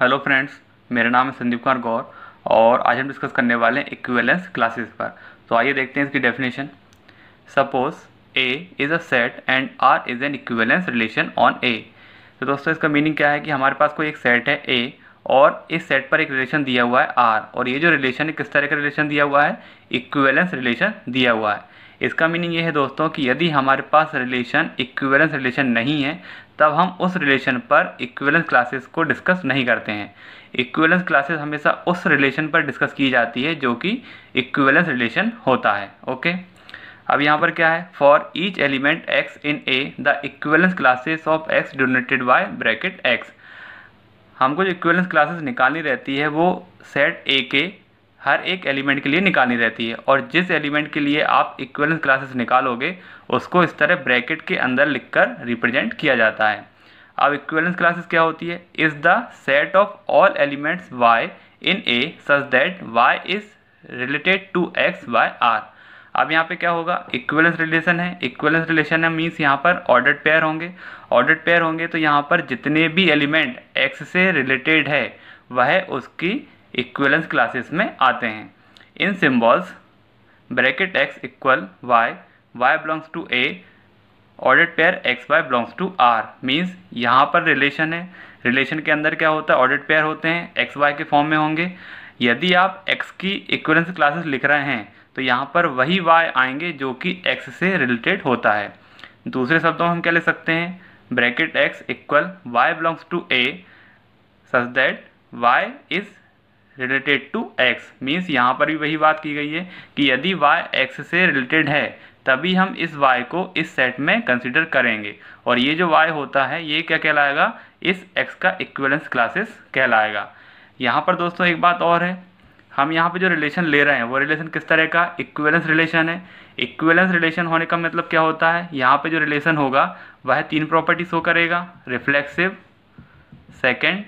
hello friends मेरा नाम है संदीप कुमार गौर और आज हम डिस्कस करने वाले हैं इक्वेलेंस क्लासेस पर तो आइए देखते हैं इसकी definition suppose A is a set and R is an equivalence relation on A तो दोस्तों इसका मीनिंग क्या है कि हमारे पास कोई एक सेट है ए और इस सेट पर एक रिलेशन दिया हुआ है आर और ये जो रिलेशन है किस तरह का रिलेशन दिया हुआ है इक्वेलेंस रिलेशन दिया हुआ है इसका मीनिंग ये है दोस्तों कि यदि हमारे पास रिलेशन इक्विवेलेंस रिलेशन नहीं है तब हम उस रिलेशन पर इक्विवेलेंस क्लासेस को डिस्कस नहीं करते हैं इक्विवेलेंस क्लासेस हमेशा उस रिलेशन पर डिस्कस की जाती है जो कि इक्विवेलेंस रिलेशन होता है ओके अब यहाँ पर क्या है for each element x in A the equivalence classes of x denoted by bracket x हमको जो इक्वेलेंस क्लासेस निकालनी रहती है वो सेट ए के हर एक एलिमेंट के लिए निकालनी रहती है और जिस एलिमेंट के लिए आप इक्वलेंस क्लासेस निकालोगे उसको इस तरह ब्रैकेट के अंदर लिखकर रिप्रेजेंट किया जाता है अब इक्वलेंस क्लासेस क्या होती है is the set of all elements y in A such that y is related to x y R अब यहाँ पे क्या होगा इक्वलेंस रिलेशन है इक्वलेंस रिलेशन है मीन्स यहाँ पर ऑर्डर्ड पेयर होंगे ऑर्डर्ड पेयर होंगे तो यहाँ पर जितने भी एलिमेंट एक्स से रिलेटेड है वह उसकी इक्वलेंस क्लासेस में आते हैं इन symbols bracket x equal y y belongs to A ऑडिट pair x y belongs to R means यहाँ पर रिलेशन है रिलेशन के अंदर क्या होता है ऑडिट पेयर होते हैं एक्स वाई के फॉर्म में होंगे यदि आप एक्स की इक्वलेंस क्लासेस लिख रहे हैं तो यहाँ पर वही वाई आएंगे जो कि एक्स से रिलेटेड होता है दूसरे शब्दों में हम क्या ले सकते हैं bracket x equal y belongs to A such that y is related to x means यहाँ पर भी वही बात की गई है कि यदि y x से रिलेटेड है तभी हम इस y को इस सेट में कंसिडर करेंगे और ये जो y होता है ये क्या कहलाएगा इस x का इक्वलेंस क्लासेस कहलाएगा यहाँ पर दोस्तों एक बात और है हम यहाँ पे जो रिलेशन ले रहे हैं वो रिलेशन किस तरह का इक्वेलेंस रिलेशन है इक्वेलेंस रिलेशन होने का मतलब क्या होता है यहाँ पे जो रिलेशन होगा वह तीन प्रॉपर्टी शो करेगा रिफ्लेक्सिव सेकेंड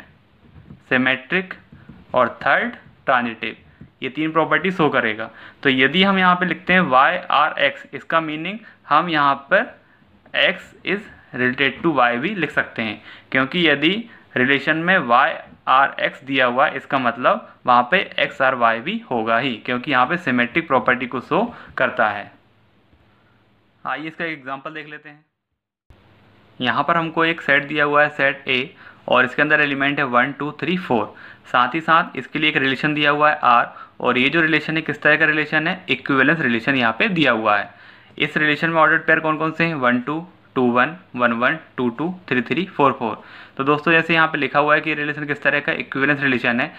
सेमेट्रिक और थर्ड ट्रांजिटिव ये तीन प्रॉपर्टी शो करेगा तो यदि हम यहाँ पे लिखते हैं वाई आर एक्स इसका मीनिंग हम यहाँ पर x is related to y भी लिख सकते हैं क्योंकि यदि रिलेशन में वाई आर एक्स दिया हुआ है इसका मतलब वहाँ पे एक्स आर वाई भी होगा ही क्योंकि यहाँ पे सिमेट्रिक प्रॉपर्टी को शो करता है आइए इसका एग्जांपल देख लेते हैं यहाँ पर हमको एक सेट दिया हुआ है सेट ए और इसके अंदर एलिमेंट है वन टू थ्री फोर साथ ही साथ इसके लिए एक रिलेशन दिया हुआ है आर और ये जो रिलेशन है किस तरह का रिलेशन है इक्विवेलेंस रिलेशन यहाँ पे दिया हुआ है इस रिलेशन में ऑर्डर पेयर कौन कौन से हैं one two two one one one two two three three four four तो दोस्तों जैसे यहाँ पे लिखा हुआ है कि रिलेशन किस तरह का इक्विवेलेंस रिलेशन है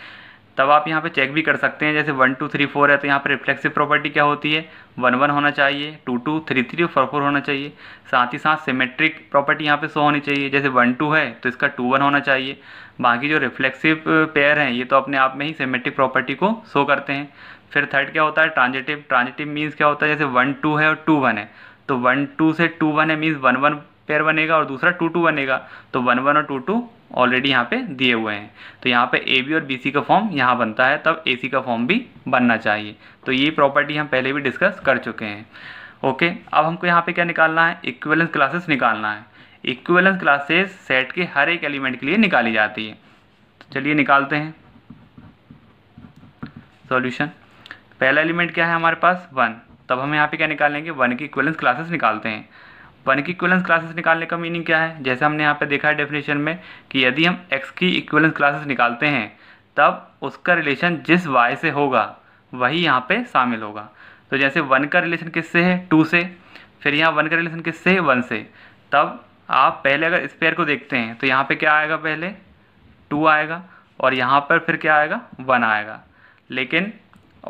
तब आप यहाँ पे चेक भी कर सकते हैं जैसे वन टू थ्री फोर है तो यहाँ पर रिफ्लेक्सिव प्रॉपर्टी क्या होती है वन वन होना चाहिए टू टू थ्री थ्री और फोर फोर होना चाहिए साथ ही साथ सिमेट्रिक प्रॉपर्टी यहाँ पे शो होनी चाहिए जैसे वन टू है तो इसका टू वन होना चाहिए बाकी जो रिफ्लेक्सिव पेयर हैं ये तो अपने आप में ही सिमेट्रिक प्रॉपर्टी को शो करते हैं फिर थर्ड क्या होता है ट्रांजेटिव ट्रांजेटिव मीन्स क्या होता है जैसे वन टू है और टू वन है तो वन टू से टू वन है मीन्स वन वन पेयर बनेगा और दूसरा टू टू बनेगा तो वन वन और टू टू ऑलरेडी यहाँ पे दिए हुए हैं तो यहाँ पे ए बी और बी सी का फॉर्म यहाँ बनता है तब ए सी का फॉर्म भी बनना चाहिए तो ये प्रॉपर्टी हम पहले भी डिस्कस कर चुके हैं ओके अब हमको यहाँ पे क्या निकालना है इक्वेलेंस क्लासेस निकालना है इक्वेलेंस क्लासेस सेट के हर एक एलिमेंट के लिए निकाली जाती है तो चलिए निकालते हैं सॉल्यूशन पहला एलिमेंट क्या है हमारे पास वन तब हम यहाँ पे क्या निकालेंगे वन की इक्वेलेंस क्लासेस निकालते हैं वन की इक्वलेंस क्लासेस निकालने का मीनिंग क्या है जैसे हमने यहाँ पे देखा है डेफिनेशन में कि यदि हम एक्स की इक्वलेंस क्लासेस निकालते हैं तब उसका रिलेशन जिस वाई से होगा वही यहाँ पे शामिल होगा तो जैसे वन का रिलेशन किससे है टू से फिर यहाँ वन का रिलेशन किससे है वन से तब आप पहले अगर स्पेयर को देखते हैं तो यहाँ पर क्या आएगा पहले टू आएगा और यहाँ पर फिर क्या आएगा वन आएगा लेकिन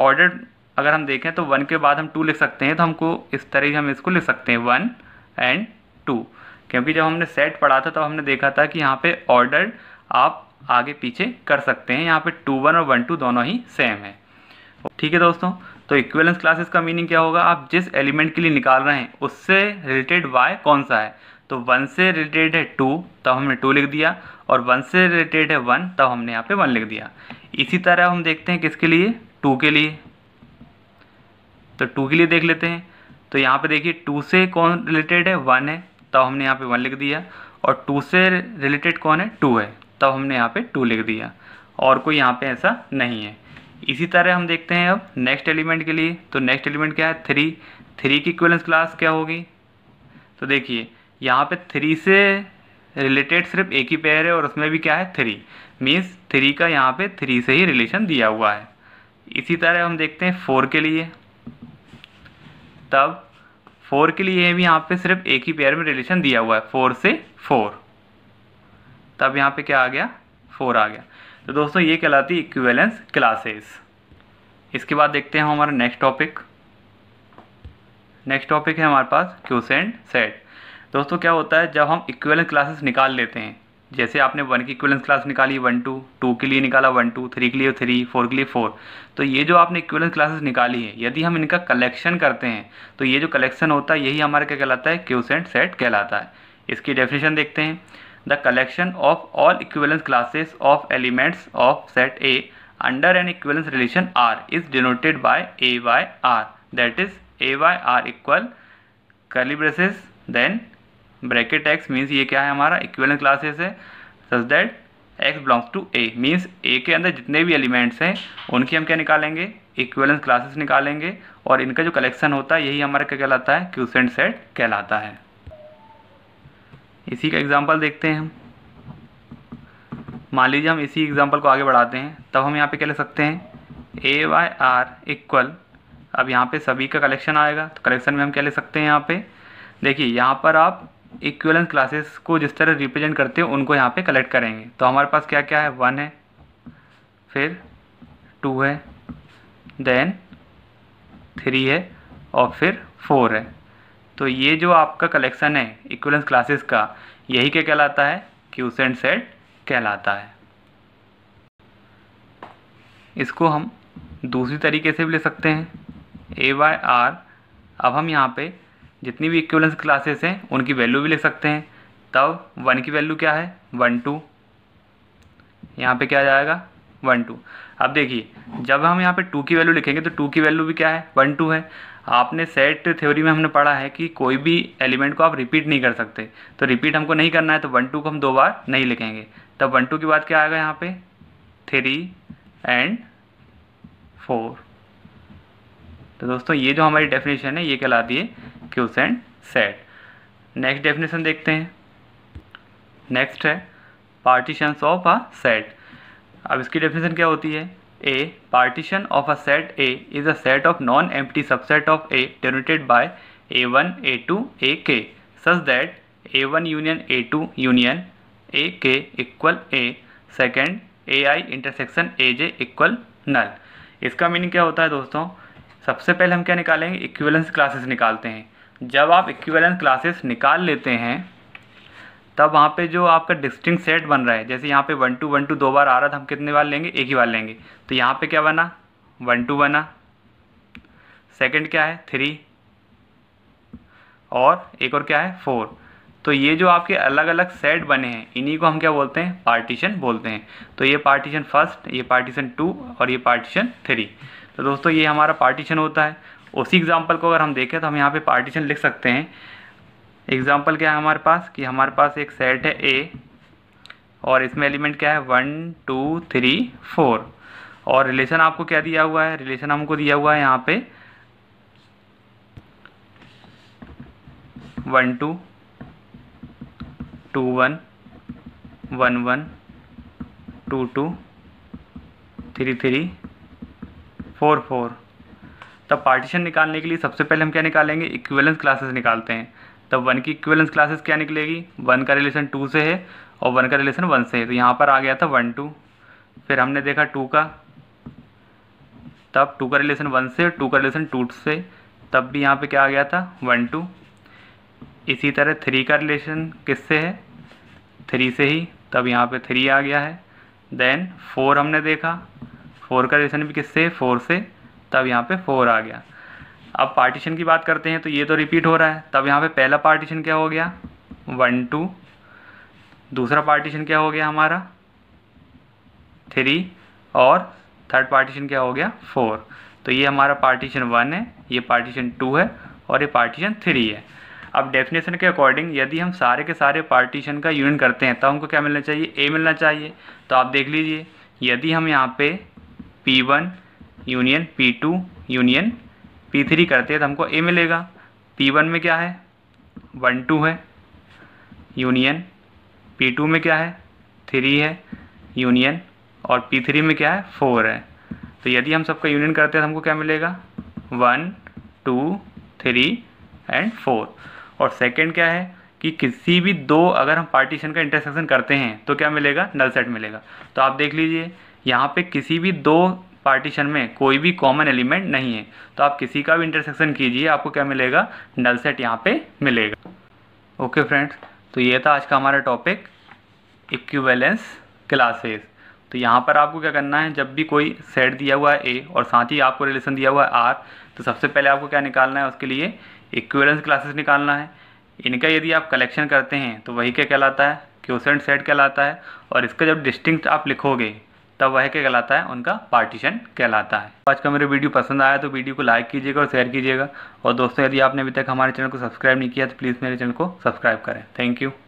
ऑर्डर अगर हम देखें तो वन के बाद हम टू लिख सकते हैं तो हमको इस तरह हम इसको लिख सकते हैं वन एंड टू क्योंकि जब हमने सेट पढ़ा था तब तो हमने देखा था कि यहाँ पे ऑर्डर आप आगे पीछे कर सकते हैं यहाँ पे टू वन और वन टू दोनों ही सेम है ठीक है दोस्तों तो इक्वेलेंस क्लासेस का मीनिंग क्या होगा आप जिस एलिमेंट के लिए निकाल रहे हैं उससे रिलेटेड वाई कौन सा है तो वन से रिलेटेड है टू तब हमने टू लिख दिया और वन से रिलेटेड है वन तब हमने यहाँ पे वन लिख दिया इसी तरह हम देखते हैं किसके लिए टू के लिए तो टू के लिए देख लेते हैं तो यहाँ पे देखिए टू से कौन रिलेटेड है वन है तब हमने यहाँ पे वन लिख दिया और टू से रिलेटेड कौन है टू है तब हमने यहाँ पे टू लिख दिया और कोई यहाँ पे ऐसा नहीं है इसी तरह हम देखते हैं अब नेक्स्ट एलिमेंट के लिए तो नेक्स्ट एलिमेंट क्या है थ्री थ्री की इक्वलेंस क्लास क्या होगी तो देखिए यहाँ पे थ्री से रिलेटेड सिर्फ एक ही पेयर है और उसमें भी क्या है थ्री मीन्स थ्री का यहाँ पे थ्री से ही रिलेशन दिया हुआ है इसी तरह हम देखते हैं फोर के लिए तब फोर के लिए भी यहाँ पे सिर्फ एक ही पेयर में रिलेशन दिया हुआ है फोर से फोर तब यहाँ पे क्या आ गया फोर आ गया तो दोस्तों ये कहलाती इक्विवेलेंस क्लासेस इसके बाद देखते हैं हमारा नेक्स्ट टॉपिक नेक्स्ट टॉपिक है हमारे पास क्यूसेंट सेट दोस्तों क्या होता है जब हम इक्वेलेंस क्लासेस निकाल लेते हैं जैसे आपने वन की इक्वलेंस क्लास निकाली वन टू टू के लिए निकाला वन टू थ्री के लिए थ्री फोर के लिए फोर तो ये जो आपने इक्वलेंस क्लासेस निकाली है यदि हम इनका कलेक्शन करते हैं तो ये जो कलेक्शन होता है यही हमारा क्या कहलाता है क्यूसेंट सेट कहलाता है इसकी डेफिनेशन देखते हैं the collection of all equivalence classes of elements of set A under an equivalence relation R is denoted by A by R that is A by R equal curly braces then bracket x means ये क्या है हमारा equivalent classes है such that x belongs to A means A के अंदर जितने भी elements हैं उनकी हम क्या निकालेंगे इक्वेलेंस क्लासेस निकालेंगे और इनका जो कलेक्शन होता है यही हमारा क्या कहलाता है क्यूसेंट सेट कहलाता है इसी का एग्जाम्पल देखते हैं हम मान लीजिए हम इसी एग्जाम्पल को आगे बढ़ाते हैं तब हम यहाँ पे क्या ले सकते हैं ए वाई आर इक्वल अब यहाँ पे सभी का कलेक्शन आएगा तो कलेक्शन में हम क्या ले सकते हैं यहाँ पे देखिए यहाँ पर आप इक्वलेंस क्लासेस को जिस तरह रिप्रेजेंट करते हैं उनको यहाँ पे कलेक्ट करेंगे तो हमारे पास क्या क्या है वन है फिर टू है देन थ्री है और फिर फोर है तो ये जो आपका कलेक्शन है इक्वलेंस क्लासेस का यही क्या कहलाता है क्यूस एंड सेट कहलाता है इसको हम दूसरी तरीके से भी ले सकते हैं ए वाई आर अब हम यहाँ पे जितनी भी इक्वलेंस क्लासेस हैं उनकी वैल्यू भी लिख सकते हैं तब वन की वैल्यू क्या है वन टू यहाँ पे क्या जाएगा वन टू अब देखिए जब हम यहाँ पे टू की वैल्यू लिखेंगे तो टू की वैल्यू भी क्या है वन टू है आपने सेट थ्योरी में हमने पढ़ा है कि कोई भी एलिमेंट को आप रिपीट नहीं कर सकते तो रिपीट हमको नहीं करना है तो वन टू को हम दो बार नहीं लिखेंगे तब वन टू के बाद क्या आएगा यहाँ पे थ्री एंड फोर तो दोस्तों ये जो हमारी डेफिनेशन है ये कहलाती है quotient set next definition देखते हैं नेक्स्ट है पार्टीशंस ऑफ अ सेट अब इसकी डेफिनेशन क्या होती है a partition of a set A is a set of non empty subset of A denoted by A one A two A k such that A one union A two union A k equal A second A i intersection A j equal null इसका meaning क्या होता है दोस्तों सबसे पहले हम क्या निकालेंगे इक्विवेलेंस क्लासेस निकालते हैं जब आप इक्विवेलेंस क्लासेस निकाल लेते हैं तब वहाँ पे जो आपका डिस्टिंग सेट बन रहा है जैसे यहाँ पे वन टू वन टू दो बार आ रहा था हम कितने बार लेंगे एक ही बार लेंगे तो यहाँ पे क्या बना वन टू बना सेकंड क्या है थ्री और एक और क्या है फोर तो ये जो आपके अलग अलग सेट बने हैं इन्हीं को हम क्या बोलते हैं पार्टीशन बोलते हैं तो ये पार्टीशन फर्स्ट ये पार्टीशन टू और ये पार्टीशन थ्री तो दोस्तों ये हमारा पार्टीशन होता है उसी एग्ज़ाम्पल को अगर हम देखें तो हम यहाँ पे पार्टीशन लिख सकते हैं एग्ज़ाम्पल क्या है हमारे पास कि हमारे पास एक सेट है ए और इसमें एलिमेंट क्या है वन टू थ्री फोर और रिलेशन आपको क्या दिया हुआ है रिलेशन हमको दिया हुआ है यहाँ पे one two two one one one two two three three four four तब पार्टीशन निकालने के लिए सबसे पहले हम क्या निकालेंगे इक्वेलेंस क्लासेस निकालते हैं तब वन की इक्वेलेंस क्लासेस क्या निकलेगी वन का रिलेशन टू से है और वन का रिलेशन वन से है तो यहाँ पर आ गया था वन टू फिर हमने देखा टू का तब टू का रिलेशन वन से टू का रिलेशन टू से तब भी यहाँ पर क्या आ गया था वन टू इसी तरह थ्री का रिलेशन किससे है थ्री से ही तब यहाँ पे थ्री आ गया है देन फोर हमने देखा फोर का रिलेशन भी किससे है फोर से तब यहाँ पे फोर आ गया अब पार्टीशन की बात करते हैं तो ये तो रिपीट हो रहा है तब यहाँ पे पहला पार्टीशन क्या हो गया वन टू दूसरा पार्टीशन क्या हो गया हमारा थ्री और थर्ड पार्टीशन क्या हो गया फोर तो ये हमारा पार्टीशन वन है ये पार्टीशन टू है और ये पार्टीशन थ्री है अब डेफिनेशन के अकॉर्डिंग यदि हम सारे के सारे पार्टीशन का यूनिट करते हैं तो हमको क्या मिलना चाहिए ए मिलना चाहिए तो आप देख लीजिए यदि हम यहाँ पे P one union P2 union three करते हैं तो हमको ए मिलेगा P1 में क्या है वन टू है यूनियन P2 में क्या है थ्री है यूनियन और P3 में क्या है फोर है तो यदि हम सबका यूनियन करते हैं तो हमको क्या मिलेगा one two three and four और सेकेंड क्या है कि किसी भी दो अगर हम पार्टीशन का इंटरसेक्शन करते हैं तो क्या मिलेगा नल सेट मिलेगा तो आप देख लीजिए यहाँ पे किसी भी दो पार्टीशन में कोई भी कॉमन एलिमेंट नहीं है तो आप किसी का भी इंटरसेक्शन कीजिए आपको क्या मिलेगा नल सेट यहाँ पे मिलेगा ओके फ्रेंड्स तो ये था आज का हमारा टॉपिक इक्विवेलेंस क्लासेस तो यहाँ पर आपको क्या करना है जब भी कोई सेट दिया हुआ है ए और साथ ही आपको रिलेशन दिया हुआ है आर तो सबसे पहले आपको क्या निकालना है उसके लिए इक्वेलेंस क्लासेस निकालना है इनका यदि आप कलेक्शन करते हैं तो वही क्या कहलाता है क्यूसेंट सेट कहलाता है और इसका जब डिस्टिंक्ट आप लिखोगे तब वह क्या कहलाता है उनका पार्टीशन कहलाता है तो आज का मेरा वीडियो पसंद आया तो वीडियो को लाइक कीजिएगा और शेयर कीजिएगा और दोस्तों यदि आपने अभी तक हमारे चैनल को सब्सक्राइब नहीं किया तो प्लीज़ मेरे चैनल को सब्सक्राइब करें थैंक यू